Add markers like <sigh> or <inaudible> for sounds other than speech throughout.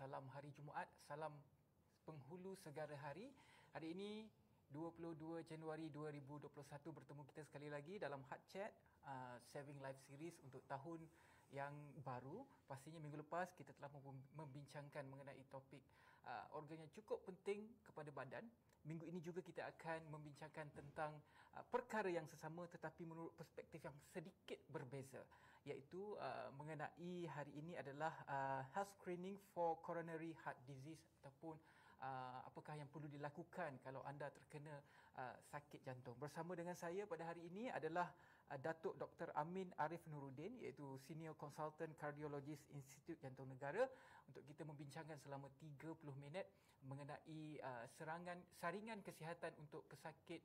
salam hari Jumaat, salam penghulu segala hari. Hari ini 22 Januari 2021 bertemu kita sekali lagi dalam Hot Chat uh, Saving Life Series untuk tahun yang baru. Pastinya minggu lepas kita telah membincangkan mengenai topik uh, organ yang cukup penting kepada badan. Minggu ini juga kita akan membincangkan tentang uh, perkara yang sesama tetapi menurut perspektif yang sedikit berbeza iaitu uh, mengenai hari ini adalah uh, health screening for coronary heart disease ataupun uh, apakah yang perlu dilakukan kalau anda terkena uh, sakit jantung. Bersama dengan saya pada hari ini adalah uh, Datuk Dr. Amin Arif Nuruddin iaitu Senior Consultant Cardiologist Institut Jantung Negara untuk kita membincangkan selama 30 minit mengenai uh, serangan saringan kesihatan untuk pesakit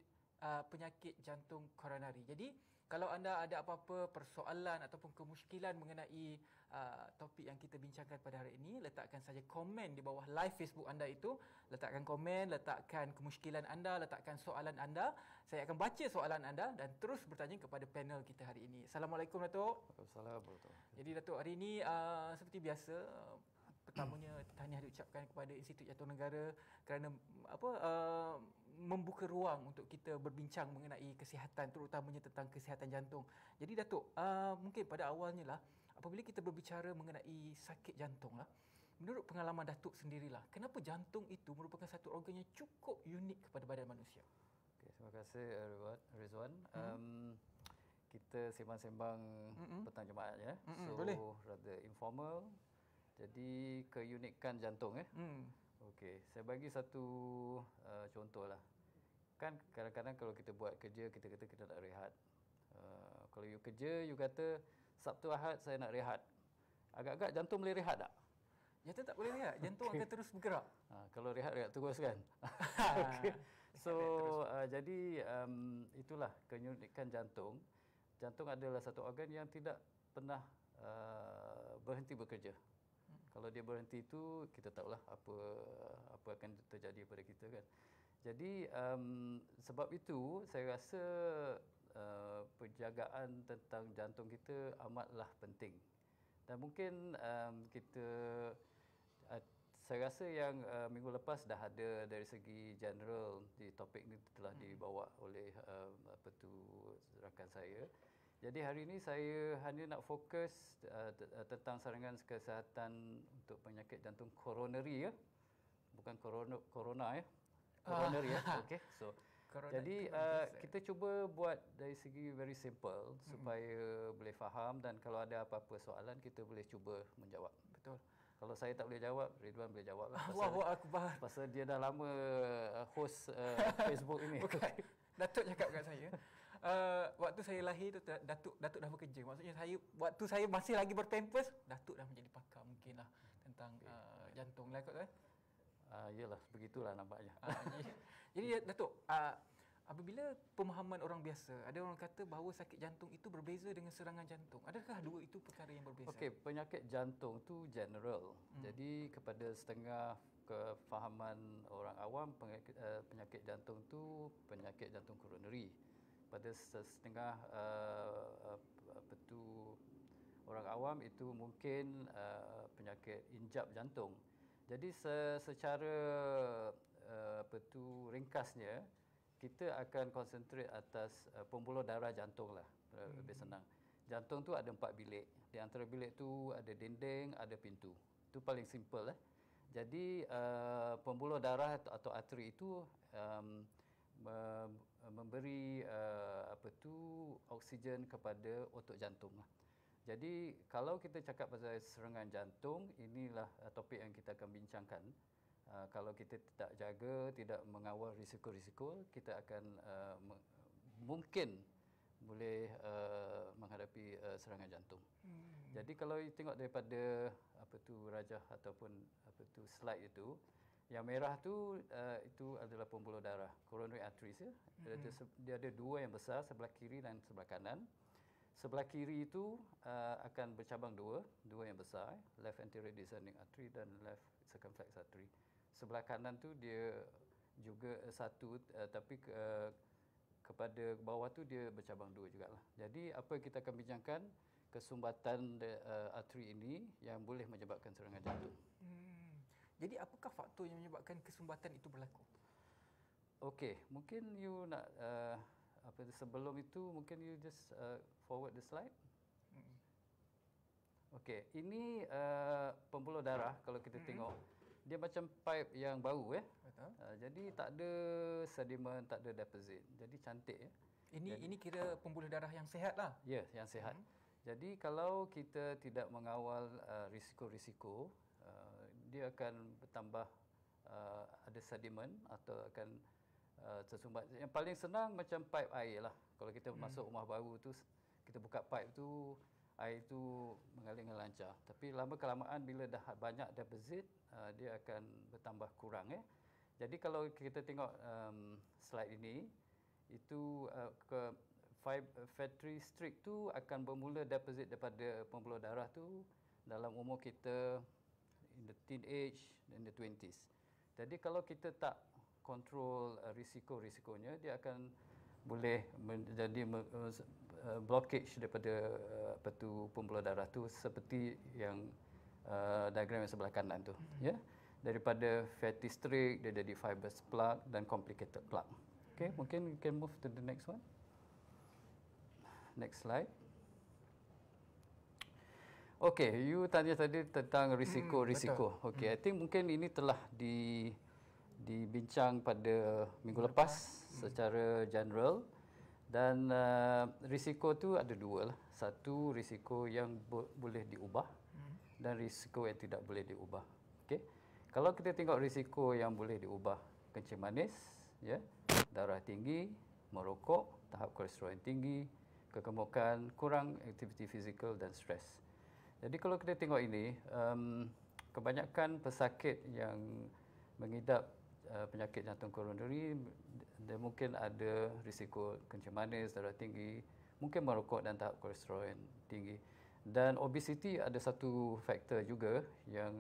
uh, penyakit jantung koronari. Jadi kalau anda ada apa-apa persoalan ataupun kemusykilan mengenai uh, topik yang kita bincangkan pada hari ini, letakkan saja komen di bawah live Facebook anda itu. Letakkan komen, letakkan kemusykilan anda, letakkan soalan anda. Saya akan baca soalan anda dan terus bertanya kepada panel kita hari ini. Assalamualaikum Datuk. Waalaikumsalam Jadi Datuk hari ini uh, seperti biasa uh, pertamanya <coughs> tahniah diucapkan kepada Institut Jantung Negara kerana apa uh, membuka ruang untuk kita berbincang mengenai kesihatan terutamanya tentang kesihatan jantung. Jadi Datuk, uh, mungkin pada awalnya lah apabila kita berbicara mengenai sakit jantung lah, menurut pengalaman Datuk sendirilah, kenapa jantung itu merupakan satu organ yang cukup unik kepada badan manusia? Okay, terima kasih uh, Rizwan. Hmm. Um, kita sembang-sembang Mm-mm. petang Jumaat ya. Mm-mm, so boleh. rather informal. Jadi keunikan jantung ya. Hmm. Okey, saya bagi satu uh, contohlah kan kadang-kadang kalau kita buat kerja kita kata kita nak rehat uh, kalau you kerja you kata Sabtu Ahad saya nak rehat agak-agak jantung boleh rehat tak Jantung ya, tak boleh rehat. Jantung okay. akan terus bergerak. Ha, kalau rehat, rehat terus kan? <laughs> <laughs> okay. So, uh, jadi um, itulah keunikan jantung. Jantung adalah satu organ yang tidak pernah uh, berhenti bekerja. Hmm. Kalau dia berhenti itu, kita tahulah apa, apa akan terjadi pada kita kan. Jadi um, sebab itu saya rasa uh, penjagaan tentang jantung kita amatlah penting. Dan mungkin um, kita uh, saya rasa yang uh, minggu lepas dah ada dari segi general di topik ini telah hmm. dibawa oleh um, apa tu rakan saya. Jadi hari ini saya hanya nak fokus uh, tentang sarangan kesihatan untuk penyakit jantung koroneri ya. Bukan korona, korona ya coronary ah. ya. Okay. <laughs> So Corona, jadi uh, kita cuba buat dari segi very simple mm-hmm. supaya boleh faham dan kalau ada apa-apa soalan kita boleh cuba menjawab. Betul. Kalau saya tak boleh jawab, Ridwan boleh jawab. Lah. <laughs> Wah wah aku Akbar. Pasal dia dah lama uh, host uh, <laughs> Facebook ini. Bukan. Datuk cakap kat saya, uh, waktu saya lahir tu Datuk, Datuk dah bekerja. Maksudnya saya, waktu saya masih lagi berpampers, Datuk dah menjadi pakar mungkin lah tentang uh, jantung lah kot Eh. Uh, ah, yalah, begitulah nampaknya. Ah, <laughs> Jadi, Datuk, uh, apabila pemahaman orang biasa, ada orang kata bahawa sakit jantung itu berbeza dengan serangan jantung. Adakah dua itu perkara yang berbeza? Okey, penyakit jantung tu general. Hmm. Jadi, kepada setengah kefahaman orang awam, penyakit, uh, eh, penyakit jantung tu penyakit jantung koroneri. Pada setengah uh, apa tu, orang awam itu mungkin uh, penyakit injap jantung. Jadi se- secara uh, apa tu ringkasnya kita akan konsentrate atas uh, pembuluh darah jantung lah eh, hmm. lebih senang. Jantung tu ada empat bilik. Di antara bilik tu ada dinding, ada pintu. Itu paling simple lah. Jadi uh, pembuluh darah atau, atau arteri itu um, me- memberi uh, apa tu oksigen kepada otot jantung lah. Jadi kalau kita cakap pasal serangan jantung, inilah eh, topik yang kita akan bincangkan. Uh, kalau kita tidak jaga, tidak mengawal risiko-risiko, kita akan uh, mungkin boleh uh, menghadapi uh, serangan jantung. Hmm. Jadi kalau you tengok daripada apa tu rajah ataupun apa tu slide itu, yang merah tu uh, itu adalah pembuluh darah, coronary arteries ya. Hmm. Dia, ada, dua yang besar sebelah kiri dan sebelah kanan. Sebelah kiri itu uh, akan bercabang dua, dua yang besar, left anterior descending artery dan left circumflex artery. Sebelah kanan tu dia juga satu uh, tapi uh, kepada bawah tu dia bercabang dua juga lah. Jadi apa yang kita akan bincangkan kesumbatan uh, arteri ini yang boleh menyebabkan serangan jantung. Hmm. Jadi apakah faktor yang menyebabkan kesumbatan itu berlaku? Okey, mungkin you nak uh, apa sebelum itu mungkin you just uh, forward the slide. Okay, ini uh, pembuluh darah kalau kita hmm tengok dia macam pipe yang baru ya. Eh? Uh, jadi tak ada sediment, tak ada deposit. Jadi cantik Eh? Ini jadi, ini kira pembuluh darah yang sehat lah. Ya, yeah, yang sehat. hmm Jadi kalau kita tidak mengawal uh, risiko-risiko, uh, dia akan bertambah uh, ada sediment atau akan Eh, tersumbat. Yang paling senang macam pipe air lah. Kalau kita hmm. masuk rumah baru tu, kita buka pipe tu, air tu mengalir dengan lancar. Tapi lama kelamaan bila dah banyak deposit, uh, eh, dia akan bertambah kurang. Eh. Jadi kalau kita tengok um, slide ini, itu uh, ke five factory strict tu akan bermula deposit daripada pembuluh darah tu dalam umur kita in the teenage in the 20s. Jadi kalau kita tak kontrol uh, risiko-risikonya dia akan boleh menjadi uh, uh, blockage daripada apa tu pembuluh darah tu seperti yang uh, diagram yang sebelah kanan tu mm-hmm. ya daripada fatty streak dia jadi fibrous plug dan complicated plug. okey mungkin we can move to the next one next slide okey you tanya tadi tentang risiko-risiko mm, okey i think mungkin ini telah di dibincang pada minggu lepas hmm. secara general dan uh, risiko tu ada dua lah. Satu risiko yang bo- boleh diubah hmm. dan risiko yang tidak boleh diubah. Okay? Kalau kita tengok risiko yang boleh diubah, kencing manis, ya, darah tinggi, merokok, tahap kolesterol yang tinggi, kegemukan, kurang aktiviti fizikal dan stres. Jadi kalau kita tengok ini, um, kebanyakan pesakit yang mengidap Eh, penyakit jantung koroneri dia mungkin ada risiko kencing manis darah tinggi mungkin merokok dan tak kolesterol yang tinggi dan obesiti ada satu faktor juga yang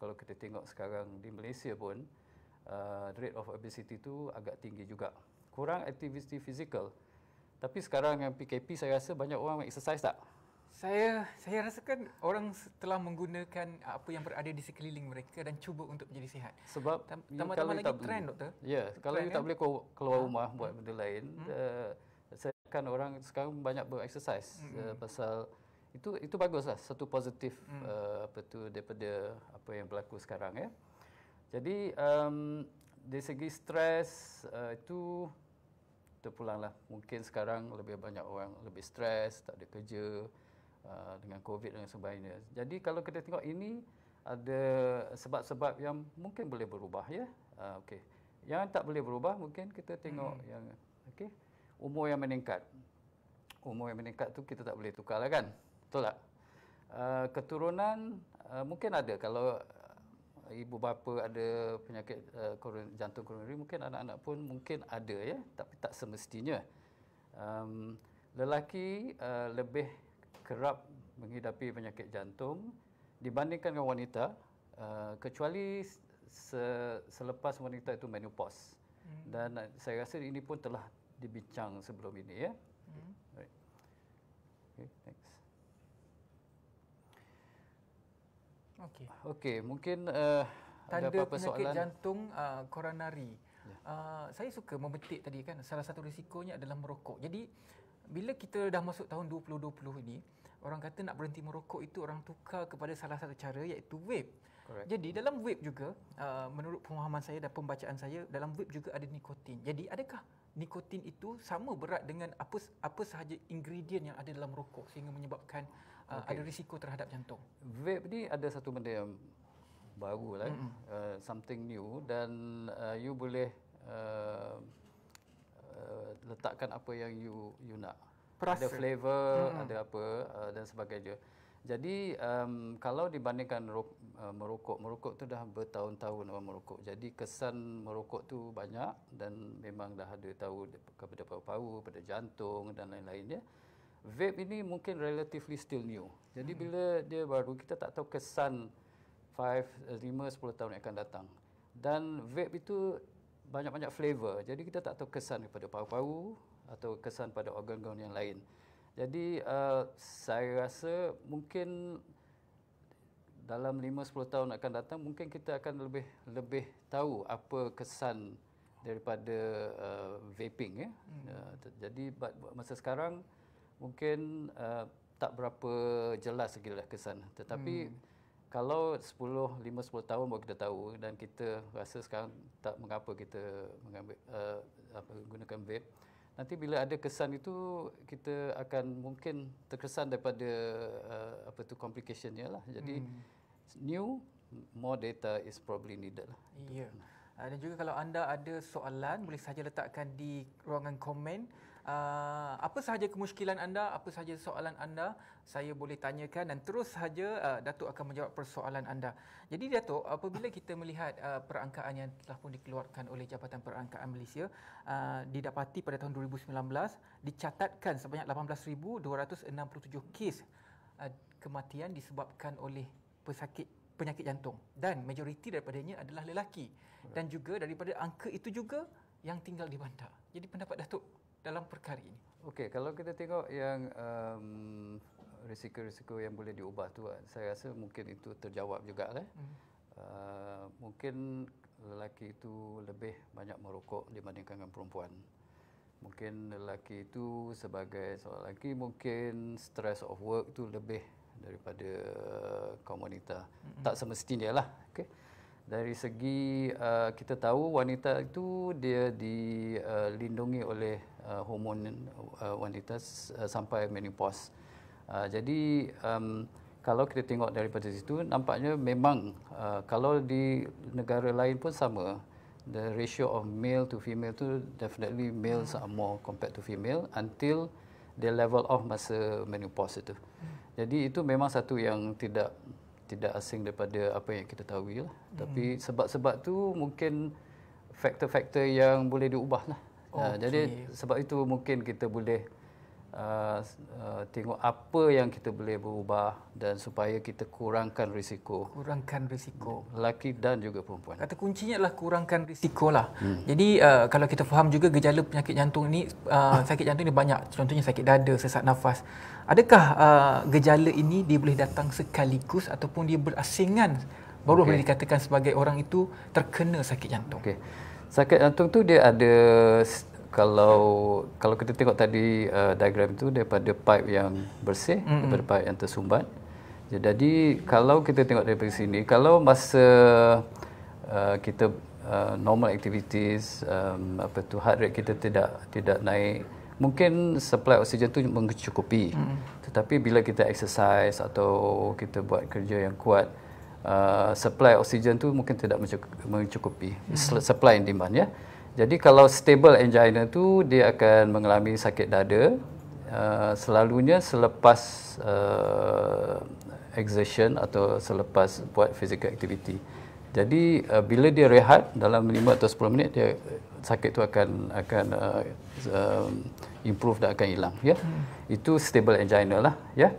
kalau kita tengok sekarang di Malaysia pun uh, rate of obesity tu agak tinggi juga kurang aktiviti fizikal tapi sekarang yang PKP saya rasa banyak orang exercise tak saya saya rasa kan orang telah menggunakan apa yang berada di sekeliling mereka dan cuba untuk menjadi sihat. Sebab tambah-tambah lagi tak trend doktor. Ya, yeah, kalau you tak eh? boleh keluar ha. rumah buat benda lain, hmm. uh, saya kan orang sekarang banyak berexercise hmm. uh, pasal itu itu baguslah satu positif hmm. uh, apa tu daripada apa yang berlaku sekarang ya. Jadi um, dari segi stres uh, itu terpulanglah mungkin sekarang lebih banyak orang lebih stres tak ada kerja Uh, dengan COVID dan sebagainya. Jadi kalau kita tengok ini ada sebab-sebab yang mungkin boleh berubah ya. Uh, okey. Yang tak boleh berubah mungkin kita tengok hmm. yang okey umur yang meningkat. Umur yang meningkat tu kita tak boleh tukar lah kan. Betul tak? Uh, keturunan uh, mungkin ada kalau uh, ibu bapa ada penyakit uh, koron, jantung koroneri mungkin anak-anak pun mungkin ada ya tapi tak semestinya um, lelaki uh, lebih kerap menghidapi penyakit jantung dibandingkan dengan wanita uh, kecuali se- selepas wanita itu menopause. Hmm. Dan uh, saya rasa ini pun telah dibincang sebelum ini ya. Hmm. Right. Okay, next. mungkin uh, Tanda ada apa-apa soalan penyakit jantung uh, koronari. Uh, Uh, saya suka memetik tadi kan salah satu risikonya adalah merokok. Jadi bila kita dah masuk tahun 2020 ini, orang kata nak berhenti merokok itu orang tukar kepada salah satu cara iaitu vape. Correct. Jadi dalam vape juga, uh, menurut pemahaman saya dan pembacaan saya, dalam vape juga ada nikotin. Jadi adakah nikotin itu sama berat dengan apa apa sahaja ingredient yang ada dalam rokok sehingga menyebabkan uh, okay. ada risiko terhadap jantung? Vape ni ada satu benda yang baru lah, mm-hmm. uh, something new dan uh, you boleh uh, Uh, letakkan apa yang you you nak. Perasa. Ada flavor, hmm. ada apa uh, dan sebagainya. Jadi um, kalau dibandingkan uh, merokok, merokok tu dah bertahun-tahun orang merokok. Jadi kesan merokok tu banyak dan memang dah ada tahu kepada paru-paru, pada jantung dan lain-lainnya. Vape ini mungkin relatively still new. Jadi hmm. bila dia baru kita tak tahu kesan 5, 5, 10 tahun yang akan datang. Dan vape itu banyak-banyak flavor. Jadi kita tak tahu kesan kepada paru-paru atau kesan pada organ-organ yang lain. Jadi uh, saya rasa mungkin dalam 5-10 tahun akan datang mungkin kita akan lebih lebih tahu apa kesan daripada uh, vaping ya. Hmm. Uh, jadi masa sekarang mungkin uh, tak berapa jelas lagi kesan tetapi hmm kalau 10 5 10 tahun baru kita tahu dan kita rasa sekarang tak mengapa kita mengambil uh, apa gunakan vape nanti bila ada kesan itu kita akan mungkin terkesan daripada uh, apa tu complication lah jadi hmm. new more data is probably needed lah yeah. Dan juga kalau anda ada soalan, boleh saja letakkan di ruangan komen. Ah, apa sahaja kemusykilan anda, apa sahaja soalan anda, saya boleh tanyakan dan terus saja uh, ah, Datuk akan menjawab persoalan anda. Jadi Datuk, apabila kita melihat uh, perangkaan yang telah pun dikeluarkan oleh Jabatan Perangkaan Malaysia, uh, didapati pada tahun 2019 dicatatkan sebanyak 18267 kes uh, kematian disebabkan oleh pesakit penyakit jantung dan majoriti daripadanya adalah lelaki dan juga daripada angka itu juga yang tinggal di bandar. Jadi pendapat Datuk dalam perkara ini? Okey, kalau kita tengok yang um, risiko-risiko yang boleh diubah tu, uh, saya rasa mungkin itu terjawab juga lah. Hmm. Uh, mungkin lelaki itu lebih banyak merokok dibandingkan dengan perempuan. Mungkin lelaki itu sebagai seorang lelaki mungkin stress of work tu lebih daripada uh, kaum wanita. Mm-hmm. Tak semestinya lah. Okay. Dari segi uh, kita tahu wanita itu dia dilindungi uh, oleh uh, hormon uh, wanita uh, sampai menopause. Uh, jadi um, kalau kita tengok daripada situ nampaknya memang uh, kalau di negara lain pun sama the ratio of male to female tu definitely males hmm. are more compared to female until the level of masa menopause itu. Hmm. Jadi itu memang satu yang tidak tidak asing daripada apa yang kita tahu lah. Hmm. Tapi sebab-sebab tu mungkin faktor-faktor yang boleh diubah lah. Okay. Uh, jadi sebab itu mungkin kita boleh uh, uh, tengok apa yang kita boleh berubah dan supaya kita kurangkan risiko. Kurangkan risiko. Lelaki dan juga perempuan. Kata kuncinya adalah kurangkan risiko lah. Hmm. Jadi uh, kalau kita faham juga gejala penyakit jantung ini, uh, sakit jantung ini banyak. Contohnya sakit dada, sesak nafas. Adakah uh, gejala ini dia boleh datang sekaligus ataupun dia berasingan baru okay. boleh dikatakan sebagai orang itu terkena sakit jantung? Okay sakit jantung tu dia ada kalau kalau kita tengok tadi uh, diagram tu daripada pipe yang bersih mm-hmm. daripada pipe yang tersumbat jadi kalau kita tengok daripada sini kalau masa uh, kita uh, normal activities um, apa tu heart rate kita tidak tidak naik mungkin supply oksigen tu mencukupi mm-hmm. tetapi bila kita exercise atau kita buat kerja yang kuat uh, supply oksigen tu mungkin tidak mencukupi hmm. supply and demand ya. Jadi kalau stable angina tu dia akan mengalami sakit dada uh, selalunya selepas uh, exertion atau selepas buat physical activity. Jadi uh, bila dia rehat dalam 5 atau 10 minit dia sakit tu akan akan uh, um, improve dan akan hilang ya. Hmm. Itu stable angina lah ya. Yeah?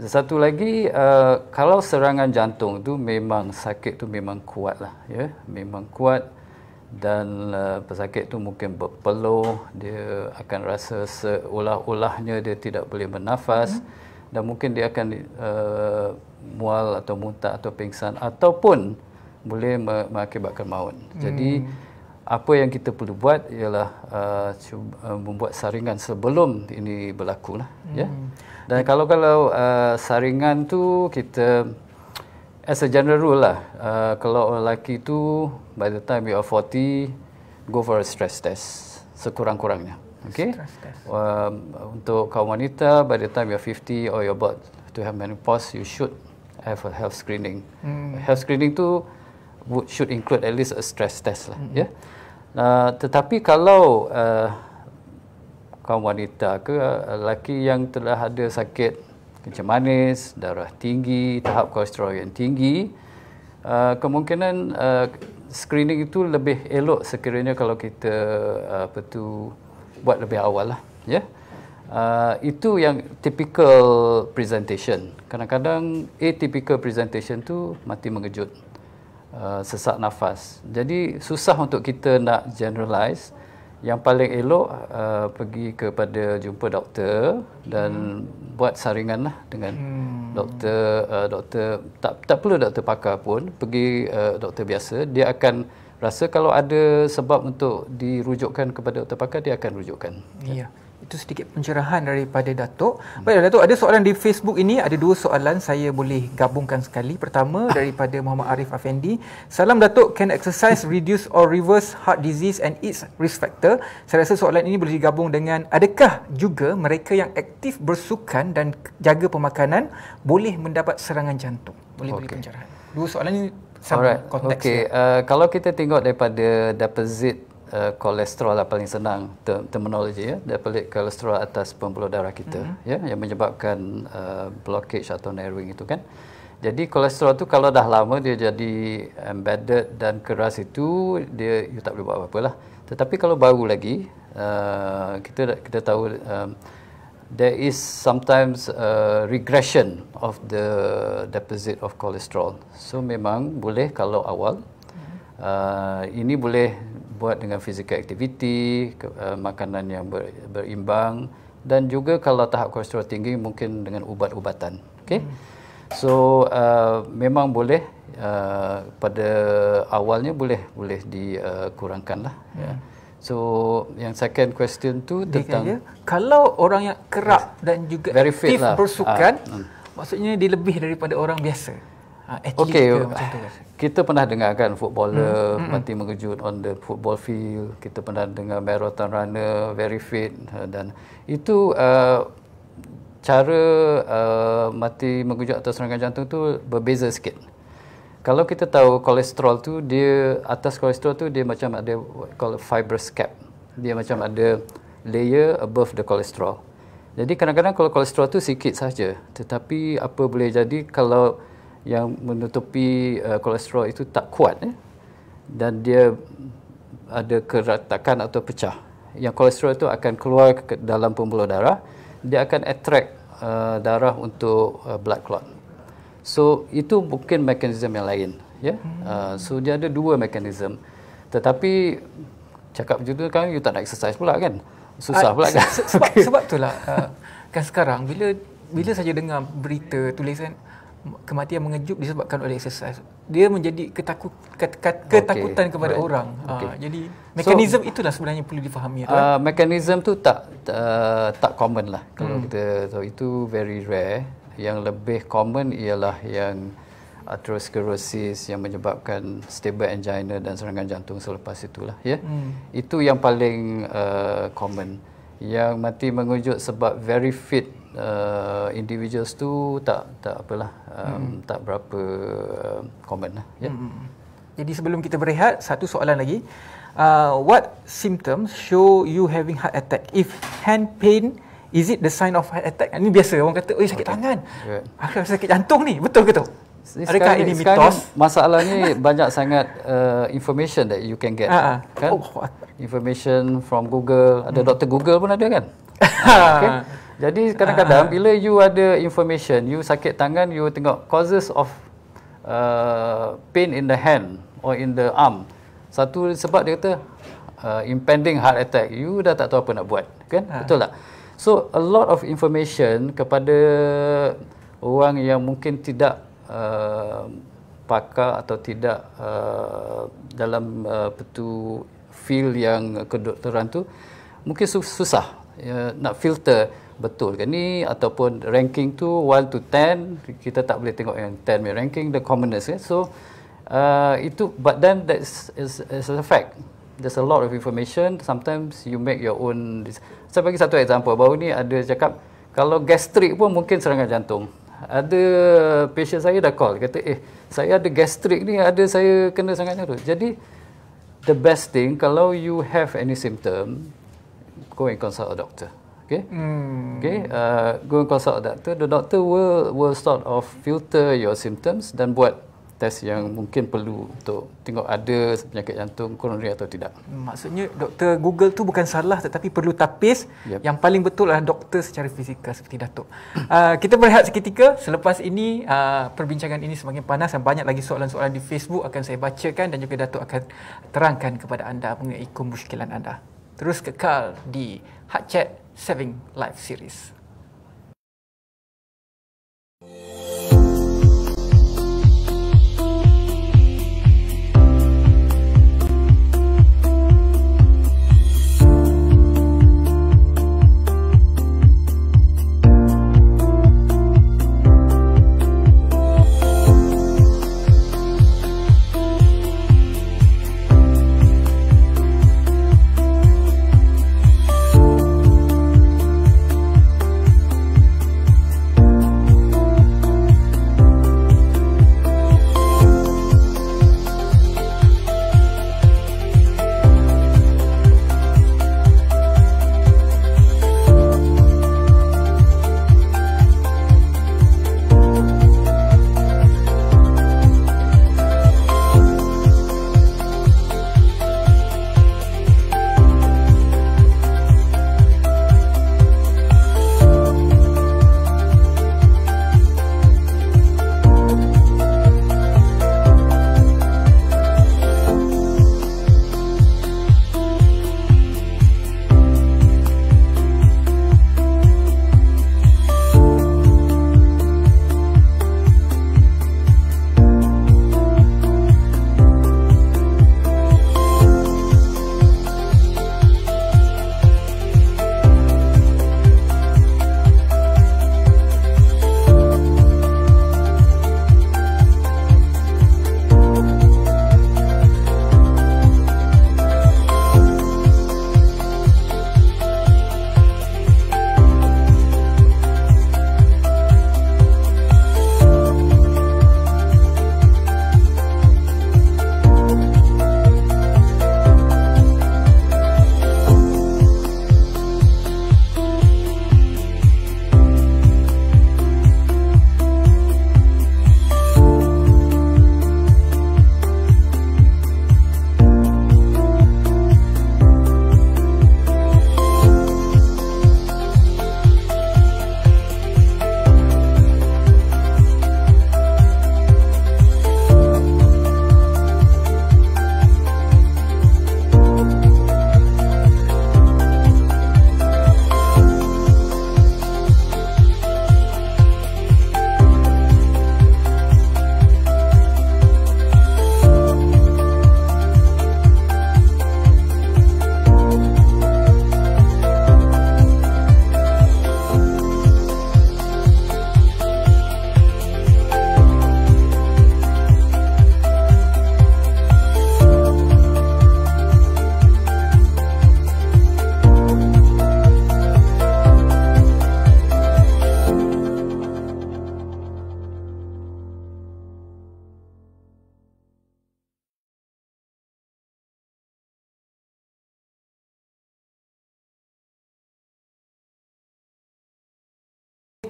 Satu lagi, uh, kalau serangan jantung tu memang sakit tu memang kuat lah, ya, yeah? memang kuat dan uh, pesakit tu mungkin berpeluh, dia akan rasa seolah-olahnya dia tidak boleh bernafas mm dan mungkin dia akan uh, mual atau muntah atau pingsan ataupun boleh me- mengakibatkan maut. Mm. Jadi apa yang kita perlu buat ialah uh, cuba, uh, membuat saringan sebelum ini berlaku lah, ya. mm. ya. Yeah? Dan kalau kalau uh, saringan tu kita as a general rule lah, uh, kalau lelaki tu by the time you are 40 go for a stress test sekurang-kurangnya. Okay. Um, untuk kaum wanita by the time you are 50 or you about to have menopause you should have a health screening. Hmm. Health screening tu would, should include at least a stress test lah, hmm ya. Yeah? Uh, tetapi kalau uh, kaum wanita ke lelaki yang telah ada sakit kencing manis, darah tinggi, tahap kolesterol yang tinggi, uh, kemungkinan uh, screening itu lebih elok sekiranya kalau kita uh, apa buat lebih awal lah, ya. Yeah? Uh, itu yang typical presentation. Kadang-kadang atypical presentation tu mati mengejut, uh, sesak nafas. Jadi susah untuk kita nak generalize. Uh, yang paling elok uh, pergi kepada jumpa doktor dan hmm. buat saringan lah dengan hmm. doktor uh, doktor tak tak perlu doktor pakar pun pergi uh, doktor biasa dia akan rasa kalau ada sebab untuk dirujukkan kepada doktor pakar dia akan rujukkan. Ya. Yeah itu sedikit pencerahan daripada Datuk. Baiklah Datuk, ada soalan di Facebook ini, ada dua soalan saya boleh gabungkan sekali. Pertama daripada Muhammad Arif Afendi. Salam Datuk, can exercise reduce or reverse heart disease and its risk factor? Saya rasa soalan ini boleh digabung dengan adakah juga mereka yang aktif bersukan dan jaga pemakanan boleh mendapat serangan jantung? Boleh okay. beri pencerahan. Dua soalan ini sama Alright. konteks. Okay. Uh, eh, kalau kita tengok daripada deposit uh, kolesterol lah paling senang terminologi ya pelik kolesterol atas pembuluh darah kita mm-hmm. ya yang menyebabkan uh, blockage atau narrowing itu kan jadi kolesterol tu kalau dah lama dia jadi embedded dan keras itu dia you tak boleh buat apa lah. tetapi kalau baru lagi uh, kita kita tahu um, there is sometimes a regression of the deposit of cholesterol so memang boleh kalau awal Uh, ini boleh buat dengan fizikal activity, ke, uh, makanan yang ber, berimbang dan juga kalau tahap kolesterol tinggi mungkin dengan ubat-ubatan. Okay? Hmm. So uh, memang boleh uh, pada awalnya boleh boleh dikurangkan uh, lah. Ya. Hmm. Yeah. So yang second question tu tentang dia, kalau orang yang kerap dan juga aktif lah. bersukan, uh, um. maksudnya dia lebih daripada orang biasa. Ah, okay, ke, uh, macam kan? kita pernah dengar kan footballer hmm, hmm, hmm. mati mengejut on the football field. Kita pernah dengar marathon runner very fit ha, dan itu uh, cara uh, mati mengejut atau serangan jantung tu berbeza sikit. Kalau kita tahu kolesterol tu dia atas kolesterol tu dia macam ada called fibrous cap. Dia macam ada layer above the cholesterol. Jadi kadang-kadang kalau kolesterol tu sikit saja tetapi apa boleh jadi kalau yang menutupi uh, kolesterol itu tak kuat eh? dan dia ada keretakan atau pecah yang kolesterol itu akan keluar ke dalam pembuluh darah dia akan attract uh, darah untuk uh, blood clot so itu mungkin mekanisme yang lain ya yeah? uh, so dia ada dua mekanisme tetapi cakap macam tu kan you tak nak exercise pula kan susah ah, pula kan sebab okay. <laughs> sebab itulah uh, kan sekarang bila bila saja dengar berita tulisan kematian mengejut disebabkan oleh exercise dia menjadi ketaku, ket, ket, ketakutan okay. kepada right. orang ha, okay. uh, jadi mekanisme so, itulah sebenarnya perlu difahami ya, uh, mekanisme tu tak uh, tak common lah kalau hmm. kita so itu very rare yang lebih common ialah yang atherosclerosis yang menyebabkan stable angina dan serangan jantung selepas itulah ya yeah? hmm. itu yang paling uh, common yang mati mengujud sebab very fit uh, individuals tu tak tak apalah um, hmm. tak berapa uh, common lah Yeah? Hmm, hmm, hmm. Jadi sebelum kita berehat satu soalan lagi. Uh, what symptoms show you having heart attack? If hand pain is it the sign of heart attack? Ini biasa orang kata oi sakit okay. tangan. Ya. Aku rasa sakit jantung ni. Betul ke tu? Adakah ini mitos? Masalah ni <laughs> banyak sangat uh, information that you can get uh-huh. kan? Oh. Information from Google, ada hmm. Dr Google pun ada kan? uh, <laughs> ah, okay. Jadi kadang-kadang uh-huh. bila you ada information, you sakit tangan, you tengok causes of uh, pain in the hand or in the arm. Satu sebab dia kata uh, impending heart attack. You dah tak tahu apa nak buat, kan? Uh-huh. Betul tak? So a lot of information kepada orang yang mungkin tidak uh, pakar atau tidak uh, dalam uh, petu feel yang kedoktoran tu mungkin susah uh, nak filter betul ke kan? ni ataupun ranking tu 1 to 10 kita tak boleh tengok yang 10 punya ranking the commonness eh? so uh, itu but then that is, is, a fact there's a lot of information sometimes you make your own this. saya bagi satu example baru ni ada cakap kalau gastrik pun mungkin serangan jantung ada patient saya dah call kata eh saya ada gastrik ni ada saya kena serangan jantung jadi the best thing kalau you have any symptom go and consult a doctor okay mm. okay uh, go and consult doctor the doctor will will sort of filter your symptoms dan buat test yang mungkin perlu untuk tengok ada penyakit jantung koroner atau tidak. Maksudnya doktor Google tu bukan salah tetapi perlu tapis yep. yang paling betul adalah doktor secara fizikal seperti Datuk. <coughs> uh, kita berehat seketika selepas ini uh, perbincangan ini semakin panas dan banyak lagi soalan-soalan di Facebook akan saya bacakan dan juga Datuk akan terangkan kepada anda mengenai kemuskilan anda. Terus kekal di Hot Chat Saving Life series.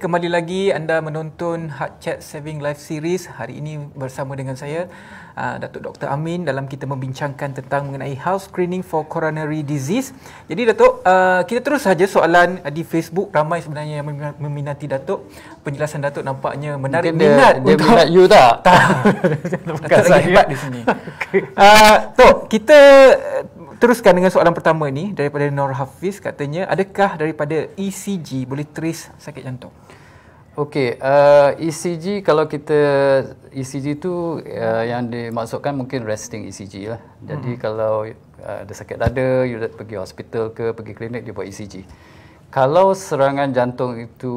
kembali lagi anda menonton Heart Chat Saving Life Series hari ini bersama dengan saya ah, Datuk Dr Amin dalam kita membincangkan tentang mengenai health screening for coronary disease. Jadi Datuk ah, kita terus saja soalan di Facebook ramai sebenarnya yang meminati Datuk. Penjelasan Datuk nampaknya menarik dia, minat. Dia untuk minat you tak? <laughs> Tak. <laughs> Bukan saya hebat di sini. <laughs> Ah, Datuk okay. uh, kita eh, Teruskan dengan soalan pertama ini daripada Nur Hafiz katanya adakah daripada ECG boleh trace sakit jantung? Okey, uh, ECG kalau kita ECG tu uh, yang dimaksudkan mungkin resting ECG lah. Jadi hmm. kalau uh, ada sakit dada, you pergi hospital ke, pergi klinik dia buat ECG. Kalau serangan jantung itu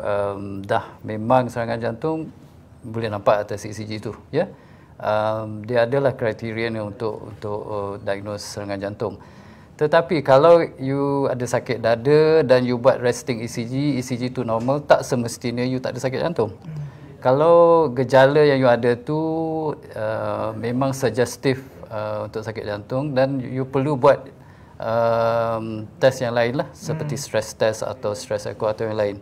um, dah memang serangan jantung boleh nampak atas ECG tu, ya. Yeah? Um, dia adalah kriteria untuk untuk uh, diagnose serangan jantung. Uh, tetapi kalau you ada sakit dada dan you buat resting ECG, ECG tu normal, tak semestinya you tak ada sakit jantung. Hmm. Kalau gejala yang you ada tu uh, memang suggestive uh, untuk sakit jantung dan you perlu buat um, test yang lain lah seperti hmm. stress test atau stress echo atau yang lain.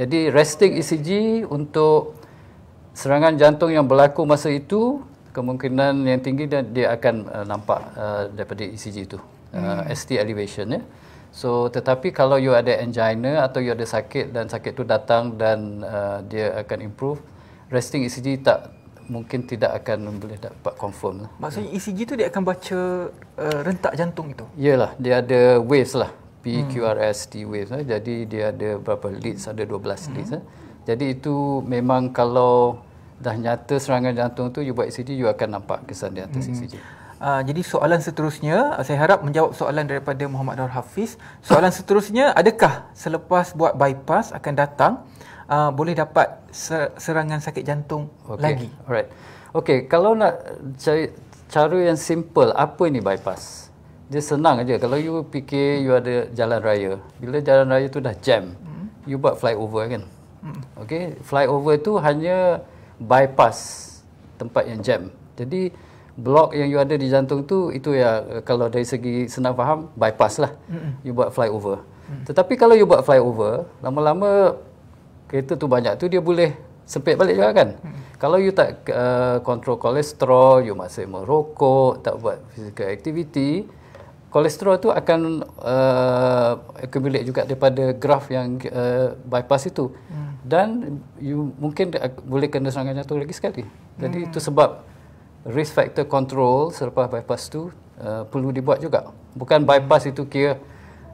Jadi resting ECG untuk serangan jantung yang berlaku masa itu kemungkinan yang tinggi dan dia akan uh, nampak uh, daripada ECG itu. Hmm. uh, ST elevation ya. So tetapi kalau you ada angina atau you ada sakit dan sakit tu datang dan uh, dia akan improve, resting ECG tak mungkin tidak akan boleh dapat confirm lah. Maksudnya ya. Hmm. ECG tu dia akan baca uh, rentak jantung itu. Iyalah, dia ada waves lah. p hmm. q r s T waves lah. Jadi dia ada berapa leads, ada 12 leads hmm. lah. Jadi itu memang kalau dah nyata serangan jantung tu you buat ECG you akan nampak kesan di atas hmm. ECG. Uh, jadi soalan seterusnya, uh, saya harap menjawab soalan daripada Muhammad Nur Hafiz. Soalan seterusnya, adakah selepas buat bypass akan datang uh, boleh dapat serangan sakit jantung okay. lagi? Alright. Okay. kalau nak cari cara yang simple, apa ini bypass? Dia senang aja. Kalau you fikir you ada jalan raya, bila jalan raya tu dah jam, hmm. you buat flyover kan? Hmm. Okay. flyover tu hanya bypass tempat yang jam. Jadi blok yang you ada di jantung tu itu ya eh, kalau dari segi senang faham bypass lah mm-hmm. you buat flyover mm-hmm. tetapi kalau you buat flyover lama-lama kereta tu banyak tu dia boleh sempit balik juga kan mm-hmm. kalau you tak eh, control kolesterol you masih merokok tak buat physical activity kolesterol tu akan uh, accumulate juga daripada graf yang uh, bypass itu mm. dan you mungkin boleh kena serangan jantung lagi sekali jadi mm. itu sebab risk factor control selepas bypass tu uh, perlu dibuat juga. Bukan bypass itu kira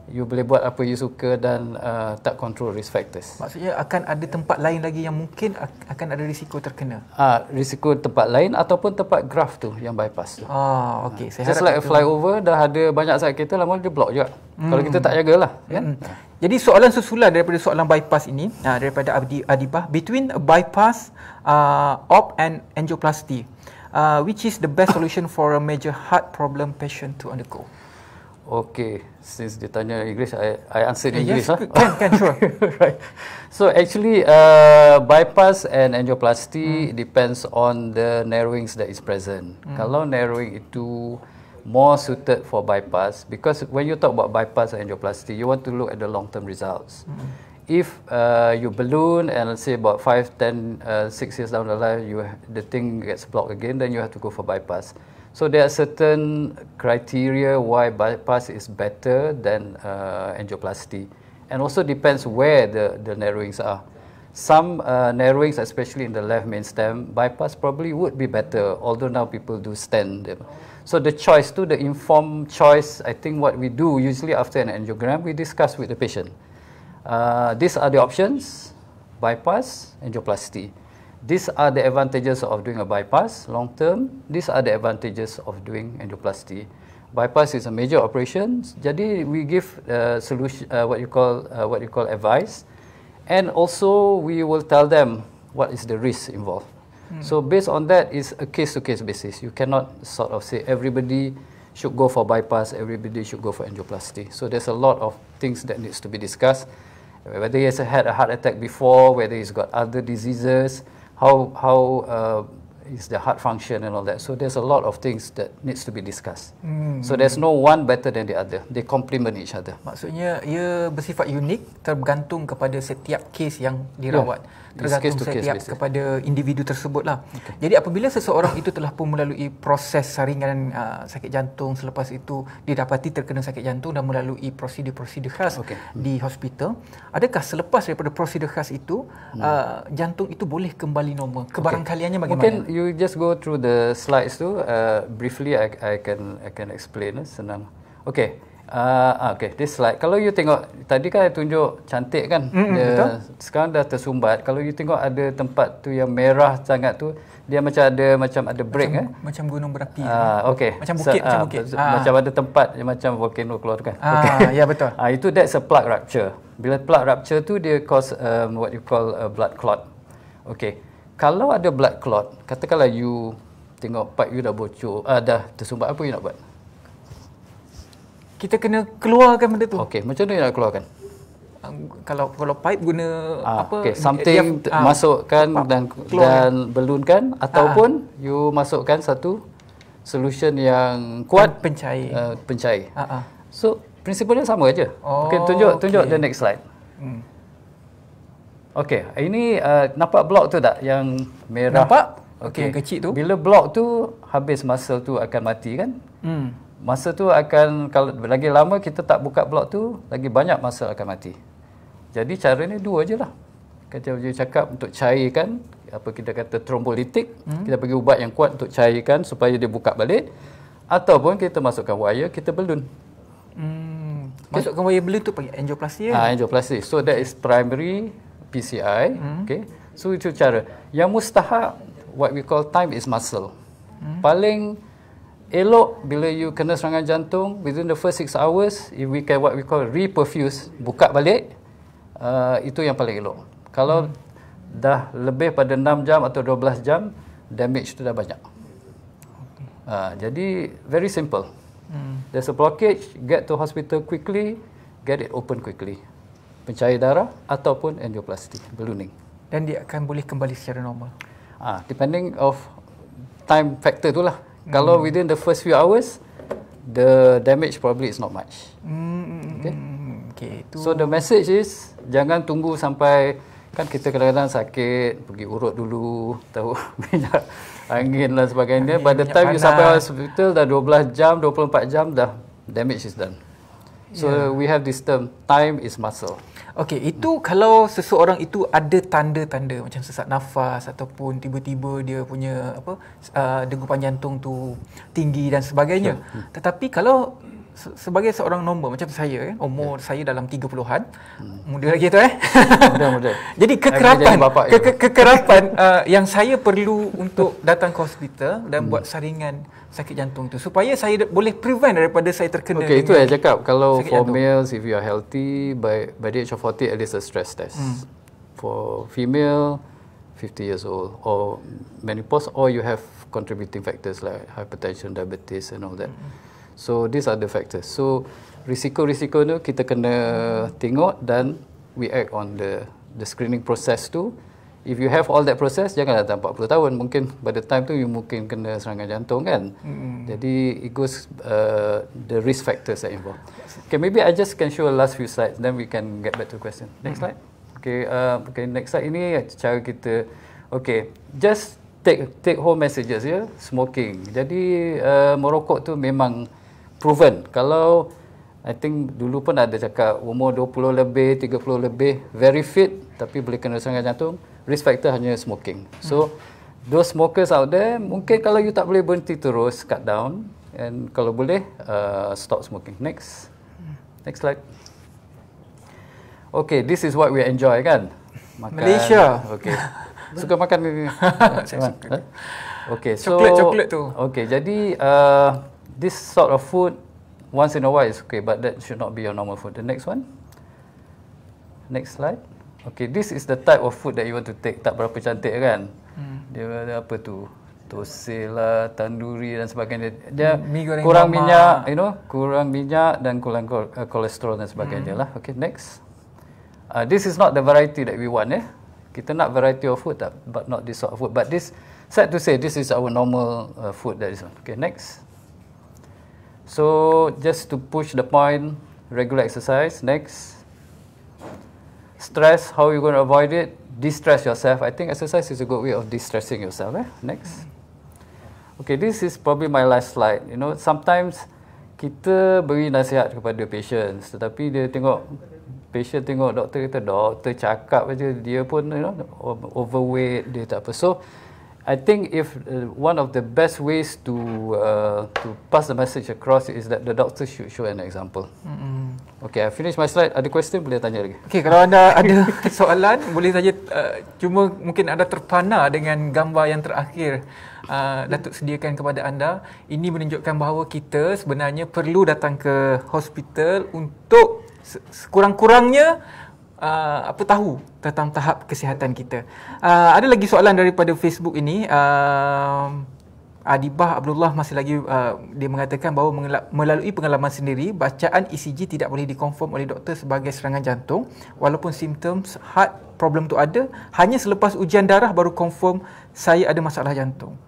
you boleh buat apa you suka dan uh, tak control risk factors. Maksudnya akan ada tempat lain lagi yang mungkin akan ada risiko terkena. Ah, uh, risiko tempat lain ataupun tempat graft tu yang bypass tu. Ah, okey. Saya Just like a flyover dah ada banyak sakit kereta lama dia block juga. Hmm. Kalau kita tak jagalah, hmm. kan? Hmm. Jadi soalan susulan daripada soalan bypass ini, uh, daripada Adibah, between bypass, uh, op and angioplasty uh, which is the best solution for a major heart problem patient to undergo? Okay, since dia tanya English, I, I answer in yes, English. Yes, can, can, sure. <laughs> right. So actually, uh, bypass and angioplasty hmm. depends on the narrowings that is present. Hmm. Kalau narrowing itu more suited for bypass, because when you talk about bypass and angioplasty, you want to look at the long-term results. Hmm if uh, you balloon and let's say about 5, 10, uh, 6 years down the line, you the thing gets blocked again, then you have to go for bypass. So there are certain criteria why bypass is better than uh, angioplasty. And also depends where the, the narrowings are. Some uh, narrowings, especially in the left main stem, bypass probably would be better, although now people do stand them. So the choice, to the informed choice, I think what we do usually after an angiogram, we discuss with the patient. Uh, these are the options, bypass, angioplasty. These are the advantages of doing a bypass, long term. These are the advantages of doing angioplasty. Bypass is a major operation. Jadi we give uh, solution, uh, what you call uh, what you call advice, and also we will tell them what is the risk involved. Hmm. So based on that, it's a case-to-case -case basis. You cannot sort of say everybody should go for bypass, everybody should go for angioplasty. So there's a lot of things that needs to be discussed. whether he has had a heart attack before, whether he's got other diseases, how, how uh, is the heart function and all that. So there's a lot of things that needs to be discussed. Mm. So there's no one better than the other. They complement each other. Maksudnya ia bersifat unik tergantung kepada setiap kes yang dirawat. Yeah. Tergantung case setiap case, setiap kepada individu tersebutlah. Okay. Jadi apabila seseorang itu telah pun melalui proses saringan uh, sakit jantung selepas itu didapati terkena sakit jantung dan melalui prosedur-prosedur khas okay. Hmm. di hospital, adakah selepas daripada prosedur khas itu hmm. uh, jantung itu boleh kembali normal? Kebarangkaliannya okay. bagaimana? Mungkin you just go through the slides tu uh, briefly I, I can I can explain eh? senang. Okay. Uh, ah, okay, this slide. Kalau you tengok, tadi kan saya tunjuk cantik kan? Mm, dia, betul. Sekarang dah tersumbat. Kalau you tengok ada tempat tu yang merah sangat tu, dia macam ada macam ada break macam, eh? Macam gunung berapi. Uh, okay. Macam bukit, so, macam ah, bukit. Uh, uh. Macam ada tempat yang macam volcano keluar kan? Uh, okay. Ya, yeah, betul. Uh, itu that's a plaque rupture. Bila plaque rupture tu, dia cause um, what you call a blood clot. Okay kalau ada blood clot, katakanlah you tengok pipe you dah bocor, uh, dah tersumbat, apa you nak buat? Kita kena keluarkan benda tu. Okey, macam mana you nak keluarkan? kalau kalau pipe guna ah, apa okay. something dia, dia, ah, masukkan ah, dan keluar. dan belunkan ah. ataupun ah. you masukkan satu solution yang kuat pencair uh, pencair ah, ah. so prinsipnya sama aja oh, okey tunjuk okay. tunjuk the next slide hmm. Okey, ini uh, nampak blok tu tak yang merah? Nampak? Okey, yang kecil tu. Bila blok tu habis masa tu akan mati kan? Hmm. Masa tu akan kalau lagi lama kita tak buka blok tu, lagi banyak masa akan mati. Jadi cara ni dua je lah. Kata dia cakap untuk cairkan apa kita kata trombolitik, hmm. kita pergi ubat yang kuat untuk cairkan supaya dia buka balik ataupun kita masukkan wire, kita balloon. Hmm. Masukkan wire balloon tu panggil angioplasty ya? Ah, angioplasty. So that is primary PCI. Hmm. Okay. So itu cara. Yang mustahak, what we call time is muscle. Hmm. Paling elok bila you kena serangan jantung, within the first 6 hours, if we can what we call reperfuse, buka balik, uh, itu yang paling elok. Kalau hmm. dah lebih pada 6 jam atau 12 jam, damage tu dah banyak. Uh, jadi, very simple. Hmm. There's a blockage, get to hospital quickly, get it open quickly pencair darah ataupun angioplasty, ballooning. Dan dia akan boleh kembali secara normal? Ah, depending of time factor tu lah. Mm. Kalau within the first few hours, the damage probably is not much. Mm. Okay. Okay, tu. So the message is, jangan tunggu sampai kan kita kadang-kadang sakit, pergi urut dulu, <laughs> tahu minyak angin dan sebagainya. Angin, By the time you sampai hospital, dah 12 jam, 24 jam, dah damage is done. So yeah. we have this term, time is muscle. Okey, itu hmm. kalau seseorang itu ada tanda-tanda macam sesak nafas ataupun tiba-tiba dia punya apa uh, degupan jantung tu tinggi dan sebagainya. Hmm. Tetapi kalau sebagai seorang nombor macam saya kan, umur yeah. saya dalam 30-an, hmm. muda lagi tu eh. Muda-muda. <laughs> Jadi kekerapan bapa ke- kekerapan <laughs> uh, yang saya perlu untuk datang ke hospital dan hmm. buat saringan sakit jantung tu supaya saya boleh prevent daripada saya terkena. Okey, itu yang cakap kalau for jantung. males if you are healthy by by the age of 40 at least a stress test. Hmm. For female 50 years old or menopause or you have contributing factors like hypertension, diabetes and all that. Hmm. So these are the factors. So risiko-risiko tu kita kena tengok dan we act on the the screening process tu. If you have all that process, janganlah datang 40 tahun. Mungkin pada time tu you mungkin kena serangan jantung kan. Mm-hmm. Jadi it goes uh, the risk factors that involved. Okay, maybe I just can show a last few slides, then we can get back to the question. Next mm-hmm. slide. Okay, uh, okay next slide ini cara kita. Okay, just take take home messages ya. Yeah? Smoking. Jadi uh, merokok tu memang proven kalau I think dulu pun ada cakap umur 20 lebih 30 lebih very fit tapi boleh kena serangan jantung risk factor hanya smoking so hmm. those smokers out there mungkin kalau you tak boleh berhenti terus cut down and kalau boleh uh, stop smoking next hmm. next slide okay this is what we enjoy kan makan Malaysia okay <laughs> suka makan ni <laughs> okay so coklat coklat tu okay jadi uh, this sort of food once in a while is okay but that should not be your normal food the next one next slide okay this is the type of food that you want to take tak berapa cantik kan hmm. dia, ada apa tu tosai lah tanduri dan sebagainya dia Mi kurang mama. minyak you know kurang minyak dan kurang uh, kolesterol dan sebagainya hmm. lah okay next uh, this is not the variety that we want eh kita nak variety of food tak? but not this sort of food but this sad to say this is our normal uh, food that is okay next So just to push the point, regular exercise. Next, stress. How you going to avoid it? Distress yourself. I think exercise is a good way of distressing yourself. Eh? Next. Okay, this is probably my last slide. You know, sometimes kita beri nasihat kepada patient, tetapi dia tengok patient tengok doktor kita doktor cakap aja dia pun you know overweight dia tak apa. So I think if uh, one of the best ways to uh, to pass the message across is that the doctor should show an example. Mm -hmm. Okay, I finish my slide. Ada question boleh tanya lagi. Okay, kalau anda ada <laughs> soalan boleh saja. Uh, cuma mungkin anda terpana dengan gambar yang terakhir uh, datuk sediakan kepada anda. Ini menunjukkan bahawa kita sebenarnya perlu datang ke hospital untuk sekurang-kurangnya uh, apa tahu tentang tahap kesihatan kita. Uh, ada lagi soalan daripada Facebook ini. Uh, Adibah Abdullah masih lagi uh, dia mengatakan bahawa melalui pengalaman sendiri bacaan ECG tidak boleh dikonfirm oleh doktor sebagai serangan jantung walaupun symptoms heart problem tu ada hanya selepas ujian darah baru confirm saya ada masalah jantung.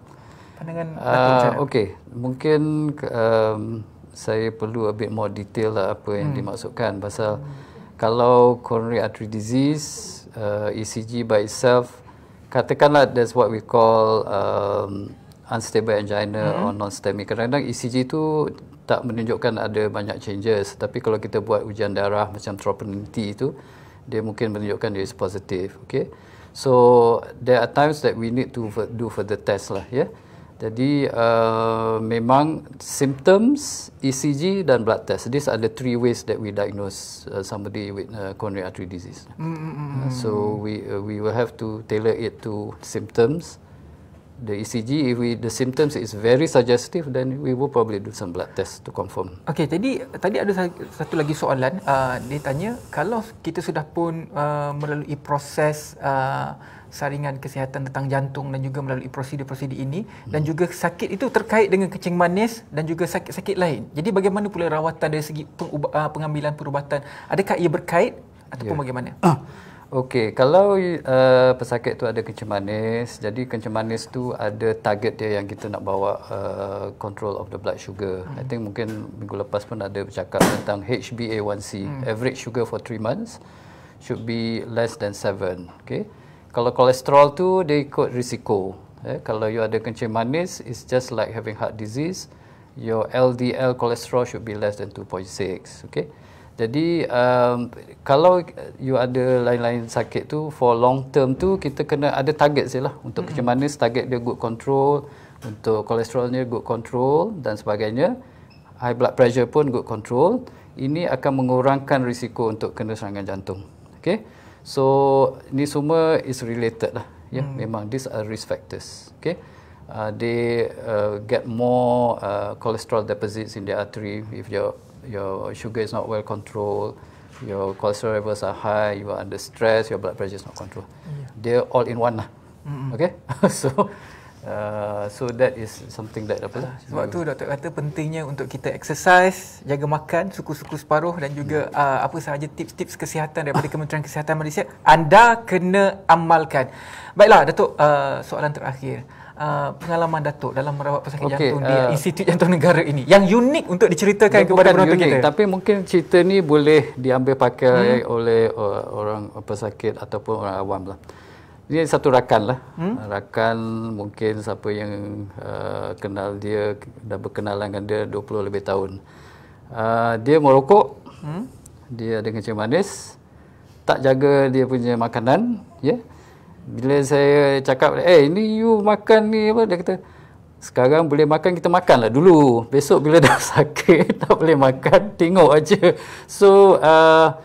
Pandangan uh, okey mungkin um, saya perlu a bit more detail lah apa yang hmm. dimaksudkan pasal hmm kalau coronary artery disease uh, ECG by itself katakanlah that's what we call um, unstable angina mm-hmm. or non-stemic kadang-kadang ECG itu tak menunjukkan ada banyak changes tapi kalau kita buat ujian darah macam troponin T itu dia mungkin menunjukkan dia is positive okay so there are times that we need to do further tests lah yeah? Jadi uh, memang symptoms, ECG dan blood test. These are the three ways that we diagnose uh, somebody with uh, coronary artery disease. Mm-hmm. Uh, so we uh, we will have to tailor it to symptoms. The ECG, if we the symptoms is very suggestive, then we will probably do some blood test to confirm. Okay, tadi tadi ada satu lagi soalan. Uh, dia tanya kalau kita sudah pun uh, melalui proses. Uh, saringan kesihatan tentang jantung dan juga melalui prosedur-prosedur ini hmm. dan juga sakit itu terkait dengan kencing manis dan juga sakit-sakit lain. Jadi bagaimana pula rawatan dari segi ah, pengambilan perubatan? Adakah ia berkait ataupun yeah. bagaimana? Uh. Okey, kalau uh, pesakit tu ada kencing manis, jadi kencing manis tu ada target dia yang kita nak bawa uh, control of the blood sugar. Hmm. I think mungkin minggu lepas pun ada bercakap tentang HbA1c, hmm. average sugar for 3 months should be less than 7. Okey kalau kolesterol tu dia ikut risiko eh, kalau you ada kencing manis it's just like having heart disease your LDL cholesterol should be less than 2.6 okay jadi um, kalau you ada lain-lain sakit tu for long term tu kita kena ada target sih lah untuk kencing manis target dia good control untuk kolesterolnya good control dan sebagainya high blood pressure pun good control ini akan mengurangkan risiko untuk kena serangan jantung okay So ni semua is related lah. Yeah, hmm. memang these are risk factors. Okay, uh, they uh, get more uh, cholesterol deposits in the artery if your your sugar is not well controlled. Your cholesterol levels are high. You are under stress. Your blood pressure is not controlled. Yeah. They're all in one lah. Mm-mm. Okay, <laughs> so. Uh, so that is something that apa lah. Sebab tu doktor kata pentingnya untuk kita exercise, jaga makan, suku-suku separuh dan juga yeah. Hmm. uh, apa sahaja tips-tips kesihatan daripada Kementerian Kesihatan Malaysia anda kena amalkan. Baiklah Datuk uh, soalan terakhir. Uh, pengalaman Datuk dalam merawat pesakit okay, jantung di uh, Institut Jantung Negara ini yang unik untuk diceritakan kepada penonton unik, kita. Tapi mungkin cerita ni boleh diambil pakai hmm. oleh uh, orang pesakit ataupun orang awam lah. Ini satu rakan lah. Hmm? Rakan mungkin siapa yang uh, kenal dia, dah berkenalan dengan dia 20 lebih tahun. Uh, dia merokok. Hmm? Dia ada kencing manis. Tak jaga dia punya makanan. Yeah? Bila saya cakap, eh ini you makan ni apa? Dia kata, sekarang boleh makan kita makan lah dulu. Besok bila dah <laughs> sakit tak boleh makan, tengok aja. So, uh,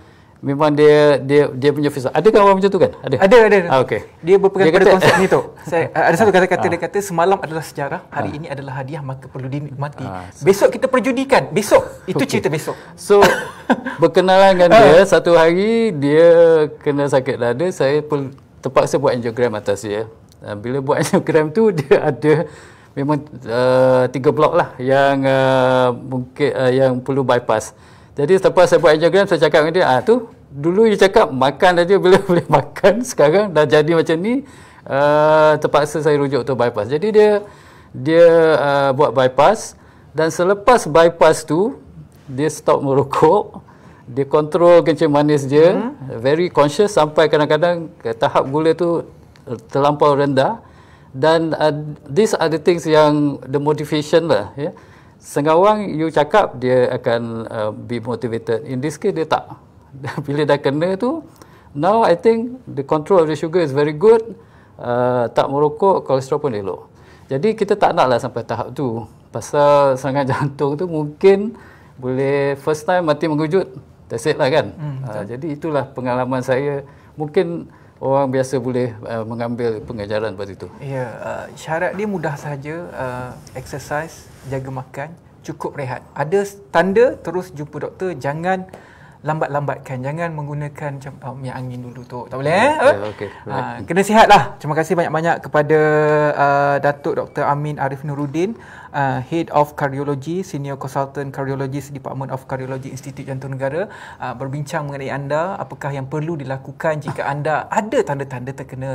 memang dia dia dia punya filsafat. Adakah orang macam tu kan? Ada. Ada ada. Ah, okay. Dia berpegang dia kata, konsep ni tu. <laughs> Saya eh, ada satu kata-kata ah. dia kata semalam adalah sejarah, hari ah. ini adalah hadiah maka perlu dinikmati. Ah, so. Besok kita perjudikan. Besok itu okay. cerita besok. So <laughs> berkenalan dengan dia ah. satu hari dia kena sakit dada, saya pun terpaksa buat angiogram atas dia. Dan ah, bila buat <laughs> angiogram tu dia ada memang uh, tiga blok lah yang uh, mungkin uh, yang perlu bypass. Jadi selepas saya buat angiogram saya cakap dengan dia ah tu dulu dia cakap makan saja <laughs> bila boleh makan sekarang dah jadi macam ni uh, terpaksa saya rujuk tu bypass jadi dia dia uh, buat bypass dan selepas bypass tu dia stop merokok dia kontrol kencing manis dia hmm. very conscious sampai kadang-kadang ke tahap gula tu terlampau rendah dan uh, these are the things yang the motivation lah ya yeah. Sengawang you cakap dia akan uh, be motivated in this case dia tak <laughs> bila dah kena tu now I think the control of the sugar is very good uh, tak merokok kolesterol pun elok jadi kita tak nak lah sampai tahap tu pasal <laughs> serangan jantung tu mungkin boleh first time mati mengujud that's it lah kan hmm, uh, jadi itulah pengalaman saya mungkin orang biasa boleh uh, mengambil pengajaran pada itu ya yeah, uh, syarat dia mudah saja uh, exercise jaga makan cukup rehat ada tanda terus jumpa doktor jangan lambat-lambatkan jangan menggunakan macam oh, minyak angin dulu tu tak boleh ya, eh yeah, ya, okay. uh, ah, kena sihatlah terima kasih banyak-banyak kepada uh, Datuk Dr Amin Arif Nurudin uh, Head of Cardiology, Senior Consultant Cardiologist Department of Cardiology Institute Jantung Negara uh, berbincang mengenai anda apakah yang perlu dilakukan jika anda ada tanda-tanda terkena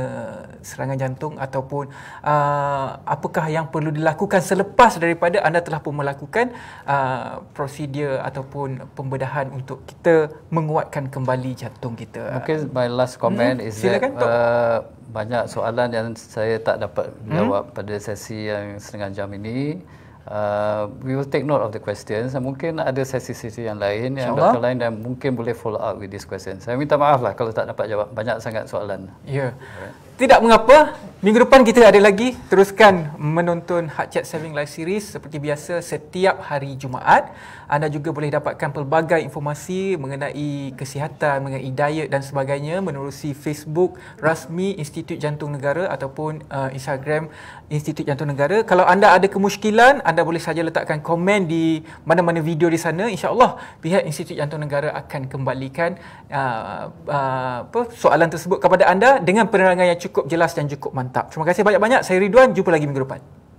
serangan jantung ataupun uh, apakah yang perlu dilakukan selepas daripada anda telah pun melakukan uh, prosedur ataupun pembedahan untuk kita menguatkan kembali jantung kita. Okay, my last comment hmm, is silakan, that uh, banyak soalan yang saya tak dapat hmm? jawab pada sesi yang setengah jam ini uh, we will take note of the questions dan mungkin ada sesi-sesi yang lain yang doktor lain dan mungkin boleh follow up with this question. Saya minta maaf lah kalau tak dapat jawab banyak sangat soalan. Ya. Yeah. Alright tidak mengapa minggu depan kita ada lagi teruskan menonton Hatchet Saving Life Series seperti biasa setiap hari Jumaat anda juga boleh dapatkan pelbagai informasi mengenai kesihatan mengenai diet dan sebagainya menerusi Facebook rasmi Institut Jantung Negara ataupun uh, Instagram Institut Jantung Negara kalau anda ada kemusykilan anda boleh saja letakkan komen di mana-mana video di sana insyaAllah pihak Institut Jantung Negara akan kembalikan uh, uh, apa, soalan tersebut kepada anda dengan penerangan yang cukup cukup jelas dan cukup mantap. Terima kasih banyak-banyak. Saya Ridwan, jumpa lagi minggu depan.